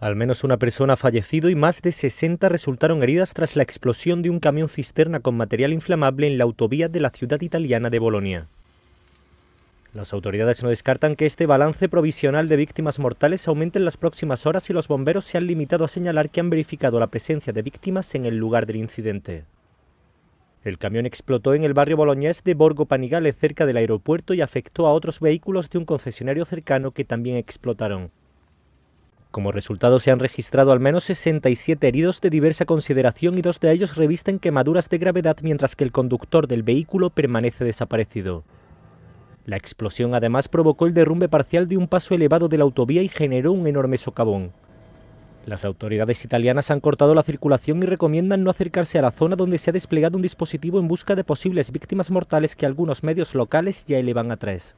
Al menos una persona ha fallecido y más de 60 resultaron heridas tras la explosión de un camión cisterna con material inflamable en la autovía de la ciudad italiana de Bolonia. Las autoridades no descartan que este balance provisional de víctimas mortales aumente en las próximas horas y los bomberos se han limitado a señalar que han verificado la presencia de víctimas en el lugar del incidente. El camión explotó en el barrio boloñés de Borgo Panigale cerca del aeropuerto y afectó a otros vehículos de un concesionario cercano que también explotaron. Como resultado, se han registrado al menos 67 heridos de diversa consideración y dos de ellos revisten quemaduras de gravedad mientras que el conductor del vehículo permanece desaparecido. La explosión además provocó el derrumbe parcial de un paso elevado de la autovía y generó un enorme socavón. Las autoridades italianas han cortado la circulación y recomiendan no acercarse a la zona donde se ha desplegado un dispositivo en busca de posibles víctimas mortales que algunos medios locales ya elevan a tres.